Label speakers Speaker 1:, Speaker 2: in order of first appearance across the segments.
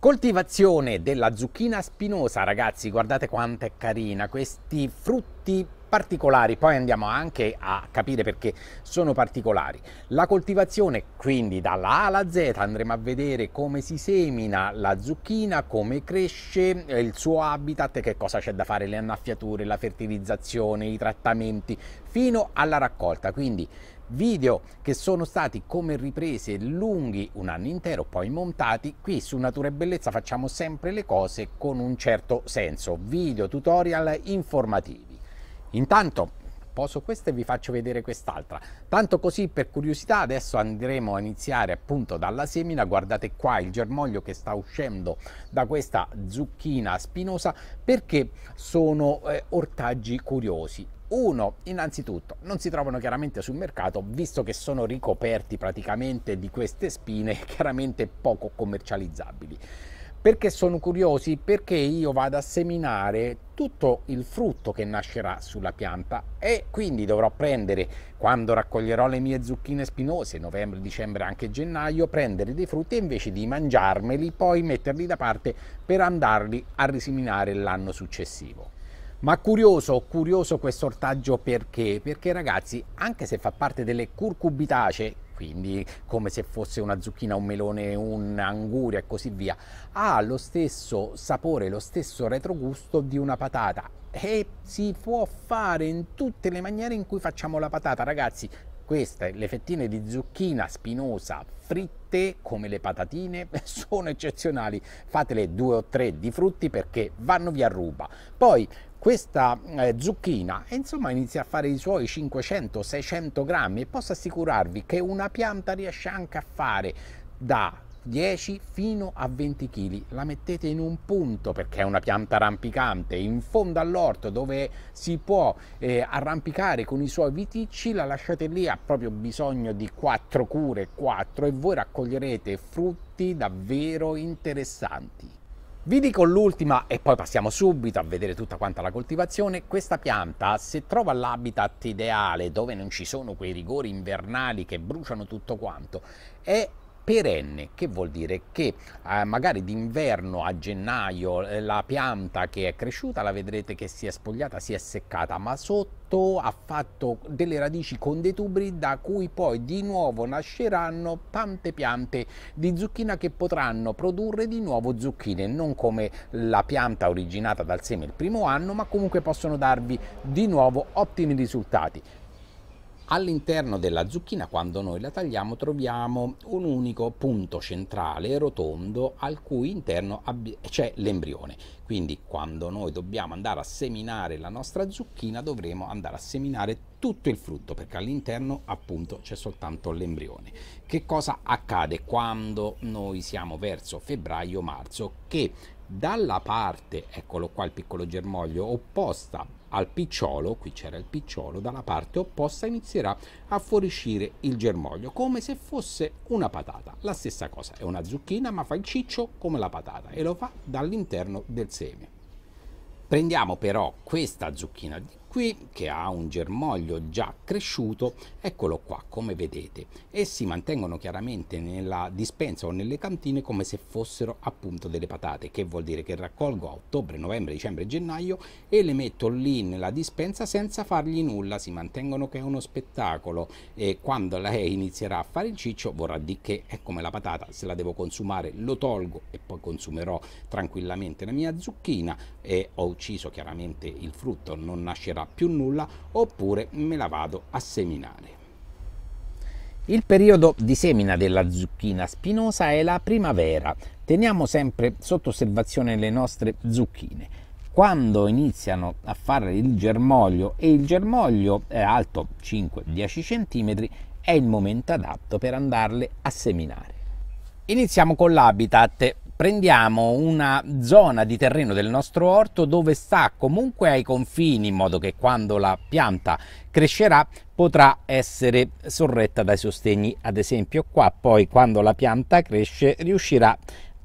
Speaker 1: Coltivazione della zucchina spinosa, ragazzi, guardate quanto è carina, questi frutti particolari, poi andiamo anche a capire perché sono particolari. La coltivazione, quindi dalla A alla Z andremo a vedere come si semina la zucchina, come cresce, eh, il suo habitat, che cosa c'è da fare, le annaffiature, la fertilizzazione, i trattamenti, fino alla raccolta. Quindi video che sono stati come riprese lunghi un anno intero, poi montati. Qui su Natura e Bellezza facciamo sempre le cose con un certo senso, video tutorial informativi. Intanto poso questa e vi faccio vedere quest'altra. Tanto così per curiosità adesso andremo a iniziare appunto dalla semina, guardate qua il germoglio che sta uscendo da questa zucchina spinosa perché sono eh, ortaggi curiosi. Uno, innanzitutto, non si trovano chiaramente sul mercato visto che sono ricoperti praticamente di queste spine chiaramente poco commercializzabili perché sono curiosi, perché io vado a seminare tutto il frutto che nascerà sulla pianta e quindi dovrò prendere, quando raccoglierò le mie zucchine spinose, novembre, dicembre, anche gennaio, prendere dei frutti e invece di mangiarmeli poi metterli da parte per andarli a riseminare l'anno successivo. Ma curioso, curioso questo ortaggio perché? Perché ragazzi, anche se fa parte delle curcubitacee, quindi come se fosse una zucchina, un melone, un'anguria e così via, ha lo stesso sapore, lo stesso retrogusto di una patata e si può fare in tutte le maniere in cui facciamo la patata, ragazzi. Queste, le fettine di zucchina spinosa fritte come le patatine sono eccezionali. Fatele due o tre di frutti perché vanno via ruba. Poi questa eh, zucchina insomma inizia a fare i suoi 500-600 grammi e posso assicurarvi che una pianta riesce anche a fare da 10 fino a 20 kg. La mettete in un punto perché è una pianta rampicante, in fondo all'orto dove si può eh, arrampicare con i suoi viticci, la lasciate lì, ha proprio bisogno di 4 cure, 4 e voi raccoglierete frutti davvero interessanti. Vi dico l'ultima e poi passiamo subito a vedere tutta quanta la coltivazione. Questa pianta, se trova l'habitat ideale dove non ci sono quei rigori invernali che bruciano tutto quanto, è perenne, che vuol dire che eh, magari d'inverno a gennaio eh, la pianta che è cresciuta la vedrete che si è spogliata, si è seccata, ma sotto ha fatto delle radici con dei tubri da cui poi di nuovo nasceranno tante piante di zucchina che potranno produrre di nuovo zucchine, non come la pianta originata dal seme il primo anno, ma comunque possono darvi di nuovo ottimi risultati. All'interno della zucchina quando noi la tagliamo troviamo un unico punto centrale rotondo al cui interno c'è l'embrione. Quindi quando noi dobbiamo andare a seminare la nostra zucchina dovremo andare a seminare tutto il frutto perché all'interno appunto c'è soltanto l'embrione. Che cosa accade quando noi siamo verso febbraio-marzo? Che dalla parte, eccolo qua il piccolo germoglio, opposta al picciolo, qui c'era il picciolo, dalla parte opposta inizierà a fuoriuscire il germoglio, come se fosse una patata. La stessa cosa, è una zucchina ma fa il ciccio come la patata e lo fa dall'interno del seme. Prendiamo però questa zucchina di qui che ha un germoglio già cresciuto, eccolo qua come vedete, Essi mantengono chiaramente nella dispensa o nelle cantine come se fossero appunto delle patate, che vuol dire che raccolgo a ottobre, novembre, dicembre gennaio e le metto lì nella dispensa senza fargli nulla, si mantengono che è uno spettacolo e quando lei inizierà a fare il ciccio vorrà di che è come la patata, se la devo consumare lo tolgo e poi consumerò tranquillamente la mia zucchina e ho ucciso chiaramente il frutto, non nascerà più nulla oppure me la vado a seminare. Il periodo di semina della zucchina spinosa è la primavera. Teniamo sempre sotto osservazione le nostre zucchine quando iniziano a fare il germoglio e il germoglio è alto 5-10 cm è il momento adatto per andarle a seminare. Iniziamo con l'habitat prendiamo una zona di terreno del nostro orto dove sta comunque ai confini in modo che quando la pianta crescerà potrà essere sorretta dai sostegni ad esempio qua poi quando la pianta cresce riuscirà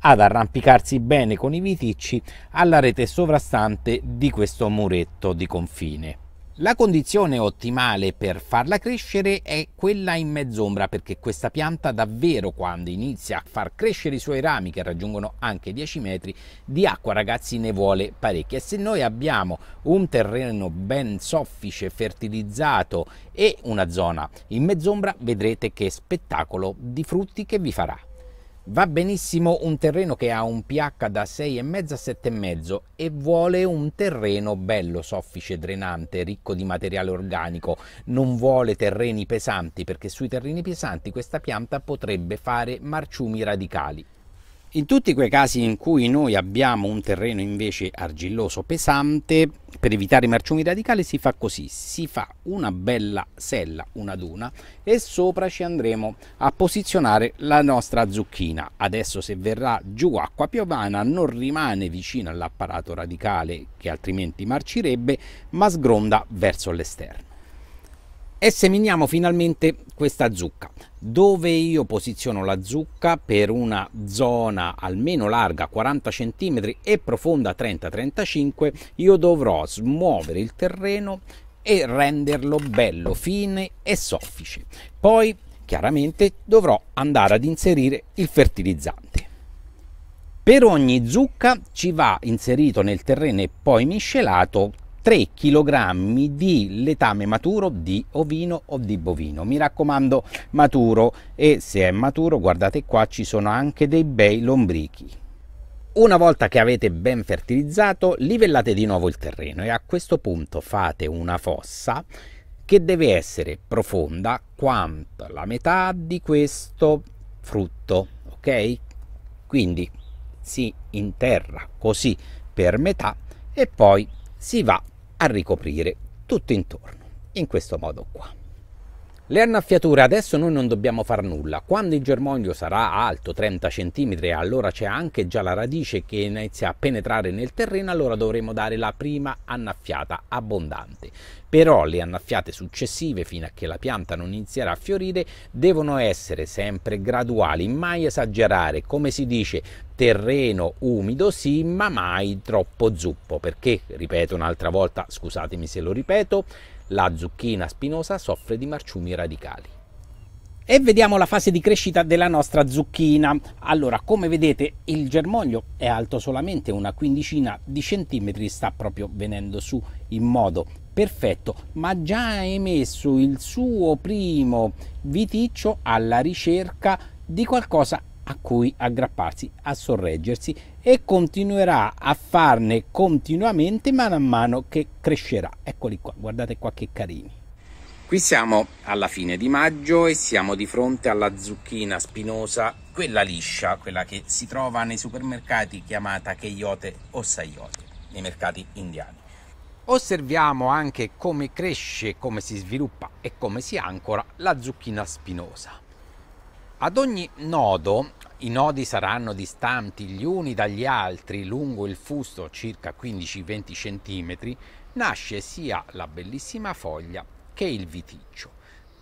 Speaker 1: ad arrampicarsi bene con i viticci alla rete sovrastante di questo muretto di confine la condizione ottimale per farla crescere è quella in mezz'ombra perché questa pianta davvero quando inizia a far crescere i suoi rami che raggiungono anche 10 metri di acqua ragazzi ne vuole parecchia e se noi abbiamo un terreno ben soffice, fertilizzato e una zona in mezz'ombra vedrete che spettacolo di frutti che vi farà. Va benissimo un terreno che ha un pH da 6,5 a 7,5 e vuole un terreno bello, soffice, drenante, ricco di materiale organico. Non vuole terreni pesanti perché sui terreni pesanti questa pianta potrebbe fare marciumi radicali. In tutti quei casi in cui noi abbiamo un terreno invece argilloso pesante, per evitare i marciumi radicali si fa così, si fa una bella sella, una duna e sopra ci andremo a posizionare la nostra zucchina. Adesso se verrà giù acqua piovana non rimane vicino all'apparato radicale che altrimenti marcirebbe, ma sgronda verso l'esterno e seminiamo finalmente questa zucca dove io posiziono la zucca per una zona almeno larga 40 cm e profonda 30-35 io dovrò smuovere il terreno e renderlo bello fine e soffice poi chiaramente dovrò andare ad inserire il fertilizzante per ogni zucca ci va inserito nel terreno e poi miscelato 3 kg di letame maturo di ovino o di bovino. Mi raccomando maturo e se è maturo guardate qua ci sono anche dei bei lombrichi. Una volta che avete ben fertilizzato livellate di nuovo il terreno e a questo punto fate una fossa che deve essere profonda quanto la metà di questo frutto, ok? Quindi si interra così per metà e poi si va a ricoprire tutto intorno, in questo modo qua. Le annaffiature adesso noi non dobbiamo far nulla, quando il germoglio sarà alto 30 cm allora c'è anche già la radice che inizia a penetrare nel terreno allora dovremo dare la prima annaffiata abbondante. Però le annaffiate successive fino a che la pianta non inizierà a fiorire devono essere sempre graduali, mai esagerare, come si dice terreno umido sì ma mai troppo zuppo perché, ripeto un'altra volta, scusatemi se lo ripeto, la zucchina spinosa soffre di marciumi radicali. E vediamo la fase di crescita della nostra zucchina. Allora, come vedete, il germoglio è alto solamente una quindicina di centimetri, sta proprio venendo su in modo perfetto, ma già ha emesso il suo primo viticcio alla ricerca di qualcosa a cui aggrapparsi, a sorreggersi e continuerà a farne continuamente mano a mano che crescerà. Eccoli qua, guardate qua che carini. Qui siamo alla fine di maggio e siamo di fronte alla zucchina spinosa, quella liscia, quella che si trova nei supermercati chiamata keyote o Saiote, nei mercati indiani. Osserviamo anche come cresce, come si sviluppa e come si ancora la zucchina spinosa. Ad ogni nodo i nodi saranno distanti gli uni dagli altri lungo il fusto circa 15-20 cm, nasce sia la bellissima foglia che il viticcio.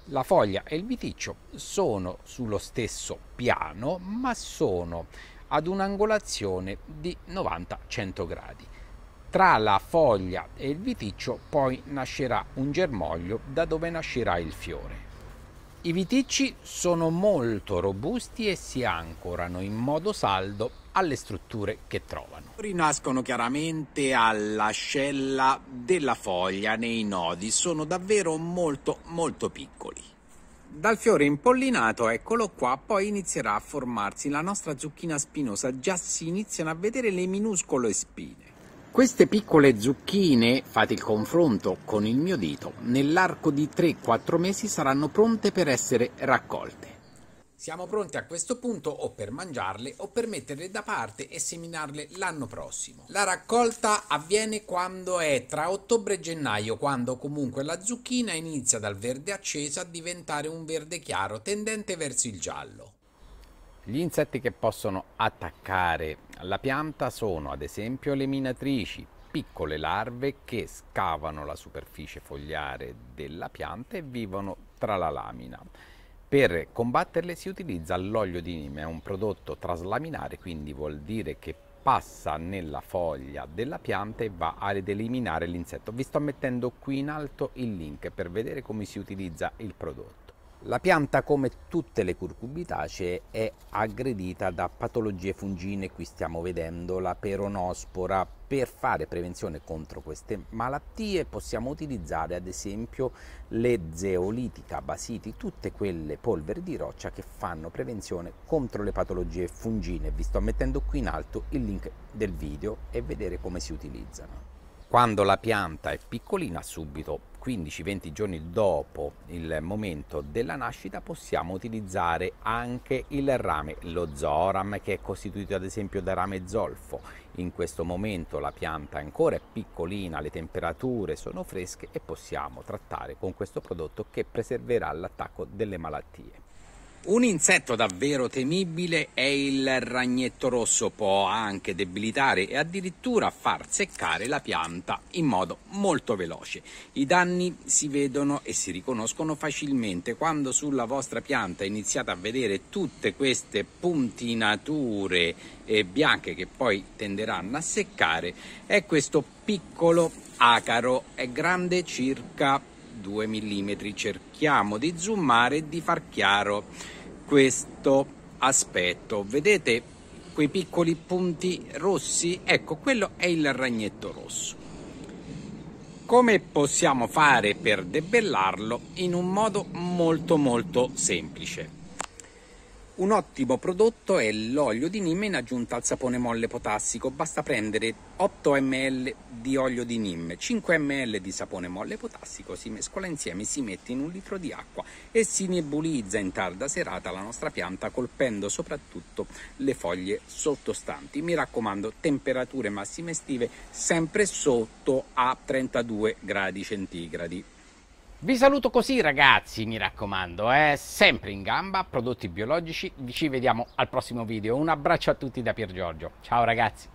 Speaker 1: La foglia e il viticcio sono sullo stesso piano, ma sono ad un'angolazione di 90-100 gradi. Tra la foglia e il viticcio poi nascerà un germoglio da dove nascerà il fiore. I viticci sono molto robusti e si ancorano in modo saldo alle strutture che trovano. Rinascono chiaramente all'ascella della foglia nei nodi, sono davvero molto molto piccoli. Dal fiore impollinato, eccolo qua, poi inizierà a formarsi la nostra zucchina spinosa, già si iniziano a vedere le minuscole spine. Queste piccole zucchine, fate il confronto con il mio dito, nell'arco di 3-4 mesi saranno pronte per essere raccolte. Siamo pronti a questo punto o per mangiarle o per metterle da parte e seminarle l'anno prossimo. La raccolta avviene quando è tra ottobre e gennaio, quando comunque la zucchina inizia dal verde acceso a diventare un verde chiaro tendente verso il giallo. Gli insetti che possono attaccare la pianta sono ad esempio le minatrici, piccole larve che scavano la superficie fogliare della pianta e vivono tra la lamina. Per combatterle si utilizza l'olio di nime, è un prodotto traslaminare, quindi vuol dire che passa nella foglia della pianta e va ad eliminare l'insetto. Vi sto mettendo qui in alto il link per vedere come si utilizza il prodotto. La pianta, come tutte le curcubitacee, è aggredita da patologie fungine, qui stiamo vedendo la peronospora. Per fare prevenzione contro queste malattie possiamo utilizzare ad esempio le zeolitica, basiti, tutte quelle polveri di roccia che fanno prevenzione contro le patologie fungine. Vi sto mettendo qui in alto il link del video e vedere come si utilizzano. Quando la pianta è piccolina, subito 15-20 giorni dopo il momento della nascita possiamo utilizzare anche il rame, lo zoram che è costituito ad esempio da rame zolfo. In questo momento la pianta ancora è piccolina, le temperature sono fresche e possiamo trattare con questo prodotto che preserverà l'attacco delle malattie. Un insetto davvero temibile è il ragnetto rosso, può anche debilitare e addirittura far seccare la pianta in modo molto veloce. I danni si vedono e si riconoscono facilmente quando sulla vostra pianta iniziate a vedere tutte queste puntinature eh, bianche che poi tenderanno a seccare. È questo piccolo acaro, è grande circa 2 mm. Cerchiamo di zoomare e di far chiaro questo aspetto. Vedete quei piccoli punti rossi? Ecco, quello è il ragnetto rosso. Come possiamo fare per debellarlo? In un modo molto molto semplice un ottimo prodotto è l'olio di nime in aggiunta al sapone molle potassico. Basta prendere 8 ml di olio di nime, 5 ml di sapone molle potassico, si mescola insieme, si mette in un litro di acqua e si nebulizza in tarda serata la nostra pianta colpendo soprattutto le foglie sottostanti. Mi raccomando, temperature massime estive sempre sotto a 32 gradi centigradi. Vi saluto così ragazzi, mi raccomando, eh? sempre in gamba, prodotti biologici, ci vediamo al prossimo video, un abbraccio a tutti da Pier Giorgio, ciao ragazzi!